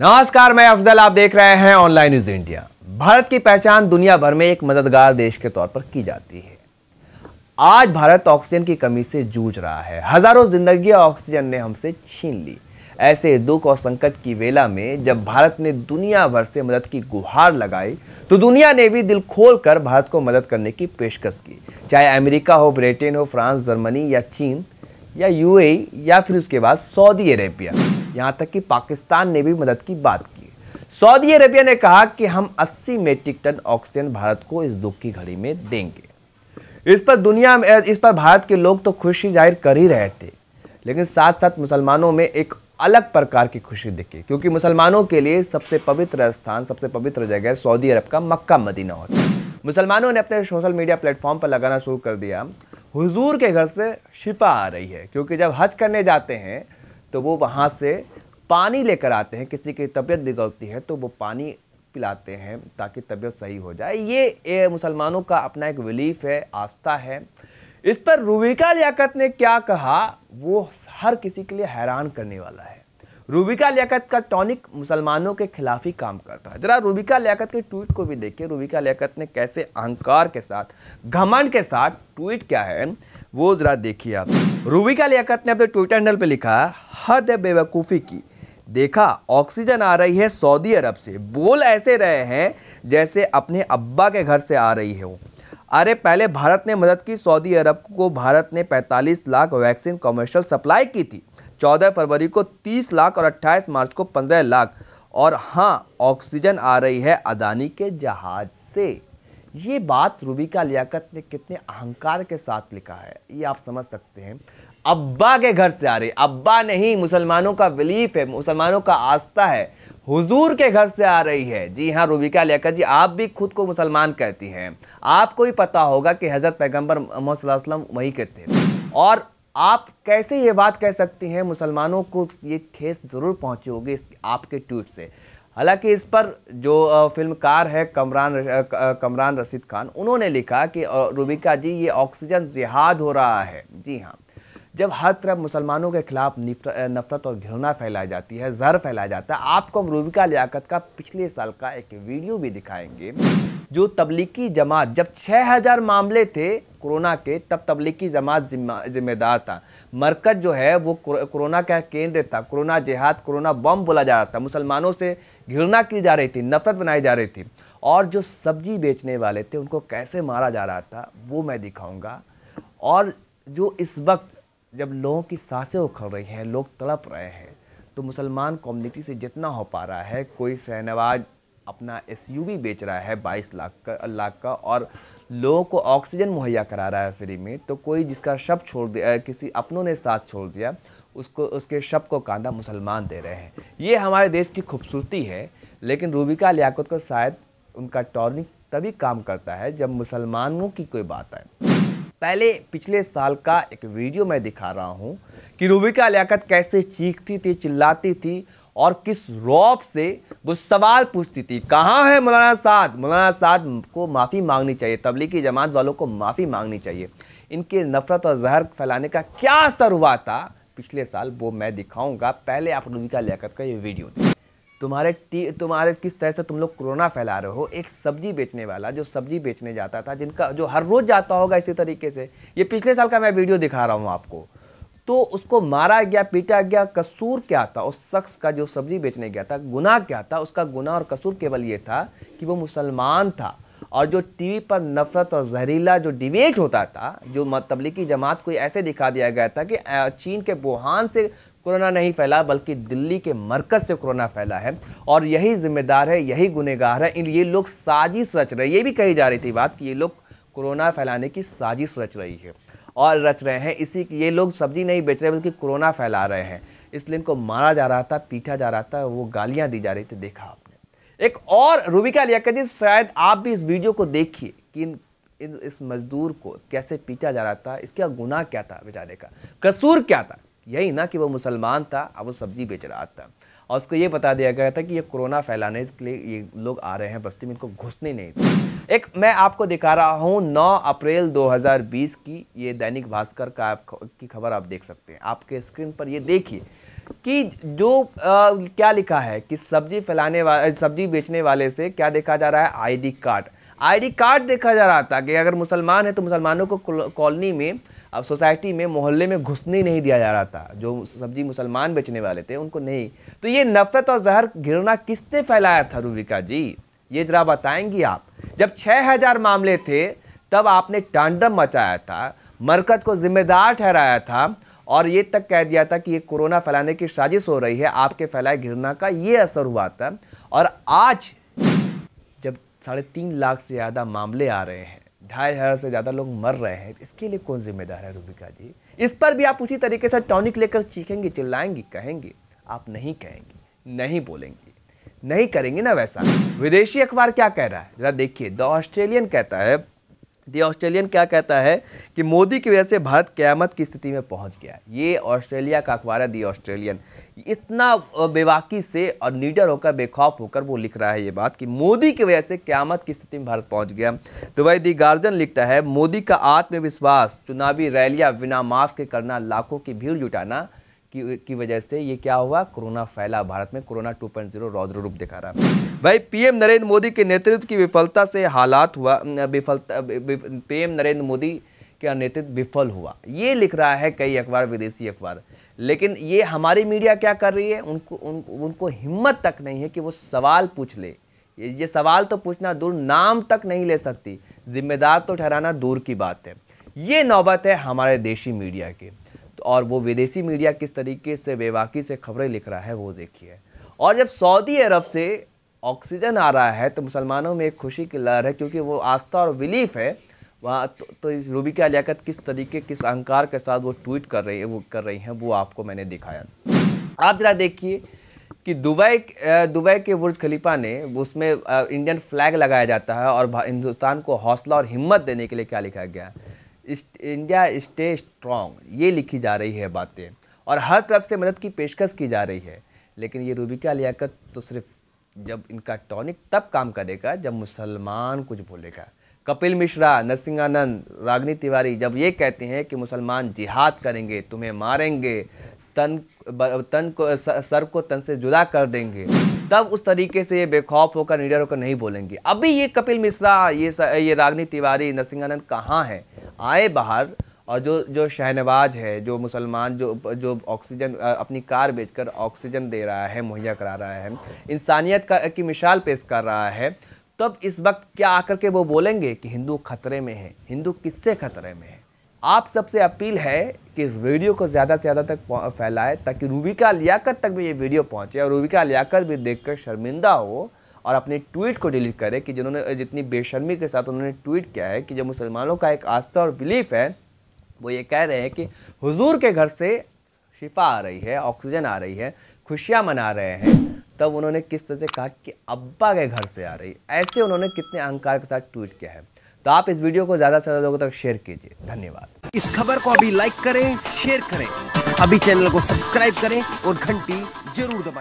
नमस्कार मैं अफजल आप देख रहे हैं ऑनलाइन न्यूज इंडिया भारत की पहचान दुनिया भर में एक मददगार देश के तौर पर की जाती है आज भारत ऑक्सीजन की कमी से जूझ रहा है हजारों जिंदगी ऑक्सीजन ने हमसे छीन ली ऐसे दुख और संकट की वेला में जब भारत ने दुनिया भर से मदद की गुहार लगाई तो दुनिया ने भी दिल खोल कर भारत को मदद करने की पेशकश की चाहे अमेरिका हो ब्रिटेन हो फ्रांस जर्मनी या चीन या यूएई या फिर उसके बाद सऊदी अरेबिया यहां तक कि पाकिस्तान ने भी मदद की बात की सऊदी अरेबिया ने कहा कि हम 80 मेट्रिक टन ऑक्सीजन भारत को इस दुख की घड़ी में देंगे इस पर दुनिया में इस पर भारत के लोग तो खुशी जाहिर कर ही रहे थे लेकिन साथ साथ मुसलमानों में एक अलग प्रकार की खुशी दिखी क्योंकि मुसलमानों के लिए सबसे पवित्र स्थान सबसे पवित्र जगह सऊदी अरब का मक्का मदीना होता है मुसलमानों ने अपने सोशल मीडिया प्लेटफॉर्म पर लगाना शुरू कर दिया हुजूर के घर से शिपा आ रही है क्योंकि जब हज करने जाते हैं तो वो वहाँ से पानी लेकर आते हैं किसी की तबीयत बिगड़ती है तो वो पानी पिलाते हैं ताकि तबीयत सही हो जाए ये मुसलमानों का अपना एक बिलीफ है आस्था है इस पर रूबिका लियाकत ने क्या कहा वो हर किसी के लिए हैरान करने वाला है रूबिका लियाकत का टॉनिक मुसलमानों के खिलाफ ही काम करता है जरा रूबिका लियाकत के ट्वीट को भी देखिए रूबिका लियाकत ने कैसे अहंकार के साथ घमंड के साथ ट्वीट क्या है वो जरा देखिए आप रूबिका लियाकत ने अपने ट्विटर हैंडल पे लिखा हद है बेवकूफ़ी की देखा ऑक्सीजन आ रही है सऊदी अरब से बोल ऐसे रहे हैं जैसे अपने अब्बा के घर से आ रही हो अरे पहले भारत ने मदद की सऊदी अरब को भारत ने 45 लाख वैक्सीन कमर्शियल सप्लाई की थी 14 फरवरी को 30 लाख और 28 मार्च को 15 लाख और हाँ ऑक्सीजन आ रही है अदानी के जहाज़ से ये बात रूबिका लियाकत ने कितने अहंकार के साथ लिखा है ये आप समझ सकते हैं अब्बा के घर से आ रही अब्बा नहीं मुसलमानों का बिलीफ है मुसलमानों का आस्था है हुजूर के घर से आ रही है जी हाँ रूबिका लियाकत जी आप भी खुद को मुसलमान कहती हैं आपको ही पता होगा कि हज़रत पैगम्बर मोहम्मद वही कहते हैं और आप कैसे ये बात कह सकती हैं मुसलमानों को ये ठेस ज़रूर पहुँची होगी आपके ट्वीट से हालांकि इस पर जो फिल्मकार है कमरान कमरान रशीद खान उन्होंने लिखा कि रूबिका जी ये ऑक्सीजन जिहाद हो रहा है जी हाँ जब हर तरफ मुसलमानों के खिलाफ नफरत और घृणा फैलाई जाती है जहर फैलाया जाता है आपको हम रूबिका लियाकत का पिछले साल का एक वीडियो भी दिखाएंगे जो तबलीगी जमात जब 6000 मामले थे कोरोना के तब तबलीगी जमात जिम्मेदार था मरकज जो है वो कोरोना का केंद्र था कोरोना जिहाद कोरोना बम बोला जा रहा था मुसलमानों से घृणा की जा रही थी नफरत बनाई जा रही थी और जो सब्जी बेचने वाले थे उनको कैसे मारा जा रहा था वो मैं दिखाऊंगा और जो इस वक्त जब लोगों की सांसें उखड़ रही हैं लोग तड़प रहे हैं तो मुसलमान कम्युनिटी से जितना हो पा रहा है कोई शहनवाज अपना एस बेच रहा है बाईस लाख का लाख का और लोगों को ऑक्सीजन मुहैया करा रहा है फ्री में तो कोई जिसका शब छोड़ दिया किसी अपनों ने साथ छोड़ दिया उसको उसके शब को कांधा मुसलमान दे रहे हैं ये हमारे देश की खूबसूरती है लेकिन रूबिका लियाकत को शायद उनका टॉर्निक तभी काम करता है जब मुसलमानों की कोई बात आए पहले पिछले साल का एक वीडियो मैं दिखा रहा हूँ कि रूबिका लियाकत कैसे चीखती थी चिल्लाती थी और किस रौब से वो सवाल पूछती थी कहाँ है मौलाना साद मौलाना साद को माफ़ी मांगनी चाहिए तबलीगी जमात वालों को माफ़ी मांगनी चाहिए इनके नफ़रत और जहर फैलाने का क्या असर हुआ था पिछले साल वो मैं दिखाऊंगा पहले आप रूबिका लियाकत का ये वीडियो देखें तुम्हारे टी तुम्हारे किस तरह से तुम लोग कोरोना फैला रहे हो एक सब्जी बेचने वाला जो सब्जी बेचने जाता था जिनका जो हर रोज़ जाता होगा इसी तरीके से ये पिछले साल का मैं वीडियो दिखा रहा हूँ आपको तो उसको मारा गया पीटा गया कसूर क्या था उस शख्स का जो सब्जी बेचने गया था गुनाह क्या था उसका गुनाह और कसूर केवल ये था कि वो मुसलमान था और जो टीवी पर नफरत और जहरीला जो डिबेट होता था जो तबलीगी जमात को ऐसे दिखा दिया गया था कि चीन के वुहान से कोरोना नहीं फैला बल्कि दिल्ली के मरकज से कोरोना फैला है और यही जिम्मेदार है यही गुनहगार है ये लोग साजिश रच रहे ये भी कही जा रही थी बात कि ये लोग कोरोना फैलाने की साजिश रच रही है और रच रहे हैं इसी ये लोग सब्जी नहीं बेच रहे बल्कि कोरोना फैला रहे हैं इसलिए इनको मारा जा रहा था पीटा जा रहा था वो गालियाँ दी जा रही थी देखा एक और रूबिका लियाकत जी शायद आप भी इस वीडियो को देखिए कि इन, इन इस मजदूर को कैसे पीटा जा रहा था इसका गुनाह क्या था बेचारे का कसूर क्या था यही ना कि वो मुसलमान था अब वो सब्जी बेच रहा था और उसको ये बता दिया गया था कि ये कोरोना फैलाने के लिए ये लोग आ रहे हैं बस्ती में इनको घुसने नहीं थे एक मैं आपको दिखा रहा हूँ 9 अप्रैल 2020 की ये दैनिक भास्कर का की खबर आप देख सकते हैं आपके स्क्रीन पर ये देखिए कि जो आ, क्या लिखा है कि सब्जी फैलाने वाले सब्जी बेचने वाले से क्या देखा जा रहा है आईडी कार्ड आईडी कार्ड देखा जा रहा था कि अगर मुसलमान है तो मुसलमानों को कॉलोनी में अब सोसाइटी में मोहल्ले में घुसने नहीं दिया जा रहा था जो सब्जी मुसलमान बेचने वाले थे उनको नहीं तो ये नफरत और जहर घिरना किसने फैलाया था रूबिका जी ये जरा बताएंगी आप जब छः हज़ार मामले थे तब आपने टांडम मचाया था मरकज को जिम्मेदार ठहराया था और ये तक कह दिया था कि ये कोरोना फैलाने की साजिश हो रही है आपके फैलाए घिरना का ये असर हुआ था और आज जब साढ़े तीन लाख से ज़्यादा मामले आ रहे हैं ढाई हज़ार से ज़्यादा लोग मर रहे हैं इसके लिए कौन जिम्मेदार है रूबिका जी इस पर भी आप उसी तरीके से टॉनिक लेकर चीखेंगे चिल्लाएंगी कहेंगे आप नहीं कहेंगे नहीं बोलेंगी नहीं करेंगे ना वैसा विदेशी अखबार क्या कह रहा है जरा देखिए द ऑस्ट्रेलियन कहता है दी ऑस्ट्रेलियन क्या कहता है कि मोदी की वजह से भारत क़्यामत की स्थिति में पहुंच गया ये ऑस्ट्रेलिया का अखबार है दी ऑस्ट्रेलियन इतना बेवाकी से और नीडर होकर बेखौफ होकर वो लिख रहा है ये बात कि मोदी की वजह से क़्यामत की स्थिति में भारत पहुंच गया तो वही दी गार्जन लिखता है मोदी का आत्मविश्वास चुनावी रैलियाँ बिना मास्क करना लाखों की भीड़ जुटाना की की वजह से ये क्या हुआ कोरोना फैला भारत में कोरोना 2.0 रौद्र रूप दिखा रहा भाई पीएम नरेंद्र मोदी के नेतृत्व की विफलता से हालात हुआ विफलता पीएम नरेंद्र मोदी का नेतृत्व विफल हुआ ये लिख रहा है कई अखबार विदेशी अखबार लेकिन ये हमारी मीडिया क्या कर रही है उनको उन, उनको हिम्मत तक नहीं है कि वो सवाल पूछ ले ये सवाल तो पूछना दूर नाम तक नहीं ले सकती जिम्मेदार तो ठहराना दूर की बात है ये नौबत है हमारे देशी मीडिया की और वो विदेशी मीडिया किस तरीके से बेबाकी से खबरें लिख रहा है वो देखिए और जब सऊदी अरब से ऑक्सीजन आ रहा है तो मुसलमानों में एक खुशी की लहर है क्योंकि वो आस्था और बिलीफ है वहाँ तो, तो इस की लियाकत किस तरीके किस अहंकार के साथ वो ट्वीट कर रही है वो कर रही हैं वो आपको मैंने दिखाया आप ज़रा देखिए कि दुबई दुबई के बुर्ज खलीफा ने उसमें इंडियन फ्लैग लगाया जाता है और हिंदुस्तान को हौसला और हिम्मत देने के लिए क्या लिखा गया है इंडिया स्टे स्ट्रॉन्ग ये लिखी जा रही है बातें और हर तरफ से मदद की पेशकश की जा रही है लेकिन ये रूबिका लियाकत तो सिर्फ जब इनका टॉनिक तब काम करेगा जब मुसलमान कुछ बोलेगा कपिल मिश्रा नरसिंहानंद रागनी तिवारी जब ये कहते हैं कि मुसलमान जिहाद करेंगे तुम्हें मारेंगे तन तन को सर को तन से जुदा कर देंगे तब उस तरीके से ये बेखौफ होकर निडर होकर नहीं बोलेंगे अभी ये कपिल मिश्रा ये ये रागनी तिवारी नरसिंहानंद कहाँ हैं आए बाहर और जो जो शहनवाज है जो मुसलमान जो जो ऑक्सीजन अपनी कार बेचकर ऑक्सीजन दे रहा है मुहैया करा रहा है इंसानियत का की मिसाल पेश कर रहा है तब इस वक्त क्या आकर के वो बोलेंगे कि हिंदू खतरे में है हिंदू किससे खतरे में है आप सबसे अपील है कि इस वीडियो को ज़्यादा से ज़्यादा तक फैलाए ताकि रूबिका लियाकत तक भी ये वीडियो पहुँचे और रूबिका लियाकत भी देखकर शर्मिंदा हो और अपने ट्वीट को डिलीट करें कि जिन्होंने जितनी बेशर्मी के साथ उन्होंने ट्वीट किया है कि जो मुसलमानों का एक आस्था और बिलीफ है वो ये कह रहे हैं कि हुजूर के घर से शिफा आ रही है ऑक्सीजन आ रही है खुशियाँ मना रहे हैं तब उन्होंने किस तरह से कहा कि अब्बा के घर से आ रही ऐसे उन्होंने कितने अहंकार के साथ ट्वीट किया है तो आप इस वीडियो को ज़्यादा से ज़्यादा लोगों तक शेयर कीजिए धन्यवाद इस खबर को अभी लाइक करें शेयर करें अभी चैनल को सब्सक्राइब करें और घंटी जरूर दबाएं